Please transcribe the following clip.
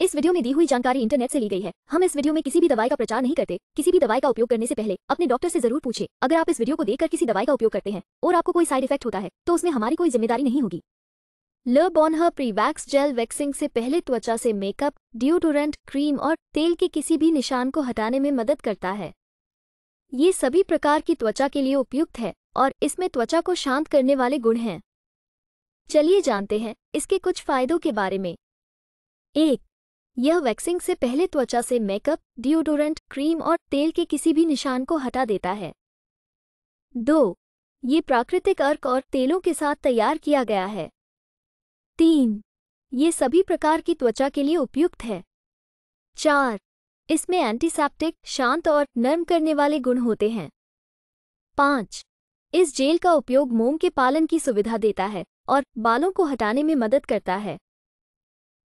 इस वीडियो में दी हुई जानकारी इंटरनेट से ली गई है हम इस वीडियो में किसी भी दवाई का प्रचार नहीं करते किसी भी दवाई का उपयोग करने से पहले अपने डॉक्टर से जरूर पूछे अगर आप इस वीडियो को देखकर किसी दवाई का उपयोग करते हैं और आपको कोई साइड इफेक्ट होता है तो उसमें हमारी कोई जिम्मेदारी नहीं होगी ल बॉनह प्रीवैक्स जेल वैक्सिंग से पहले त्वचा से मेकअप डिओडोरेंट क्रीम और तेल के किसी भी निशान को हटाने में मदद करता है ये सभी प्रकार की त्वचा के लिए उपयुक्त है और इसमें त्वचा को शांत करने वाले गुण हैं चलिए जानते हैं इसके कुछ फायदों के बारे में एक यह वैक्सिंग से पहले त्वचा से मेकअप डिओडोरेंट क्रीम और तेल के किसी भी निशान को हटा देता है दो ये प्राकृतिक अर्क और तेलों के साथ तैयार किया गया है तीन ये सभी प्रकार की त्वचा के लिए उपयुक्त है चार इसमें एंटीसेप्टिक शांत और नर्म करने वाले गुण होते हैं पाँच इस जेल का उपयोग मोम के पालन की सुविधा देता है और बालों को हटाने में मदद करता है